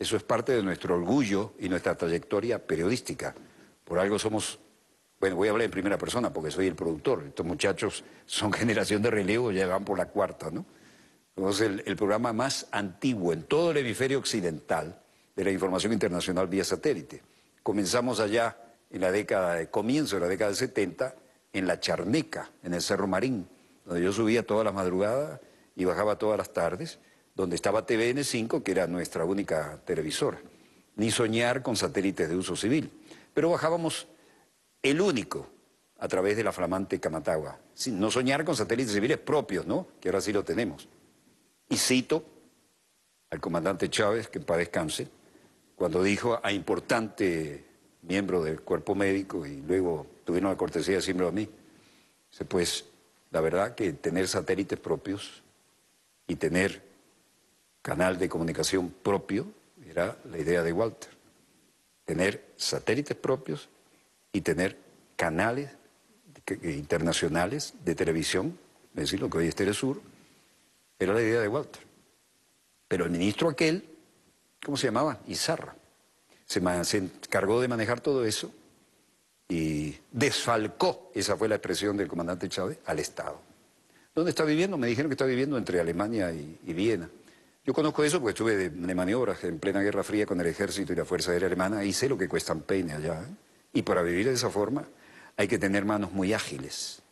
Eso es parte de nuestro orgullo y nuestra trayectoria periodística. Por algo somos, bueno, voy a hablar en primera persona porque soy el productor. Estos muchachos son generación de relevo, ya van por la cuarta, ¿no? Somos el, programa más antiguo en todo el hemisferio occidental de la información internacional vía satélite. Comenzamos allá en la década, de comienzo de la década del 70, en la Charneca, en el Cerro Marín, donde yo subía todas las madrugadas y bajaba todas las tardes donde estaba TVN5, que era nuestra única televisora, ni soñar con satélites de uso civil. Pero bajábamos el único a través de la flamante Camatagua. Sin no soñar con satélites civiles propios, ¿no? Que ahora sí lo tenemos. Y cito al comandante Chávez, que para descanse, cuando dijo a importante miembro del cuerpo médico y luego tuvieron la cortesía de a mí, pues la verdad que tener satélites propios y tener canal de comunicación propio era la idea de Walter. Tener satélites propios y tener canales internacionales de televisión, es decir, lo que hoy es Sur, era la idea de Walter. Pero el ministro aquel, ¿cómo se llamaba? Izarra. Se, encargó de manejar todo eso y desfalcó, esa fue la expresión del comandante Chávez, al Estado. ¿Dónde está viviendo? Me dijeron que está viviendo entre Alemania y Viena. Yo conozco eso porque estuve de, maniobras en plena Guerra Fría con el ejército y la Fuerza Aérea Alemana y sé lo que cuestan peines allá. ¿eh? Y para vivir de esa forma hay que tener manos muy ágiles.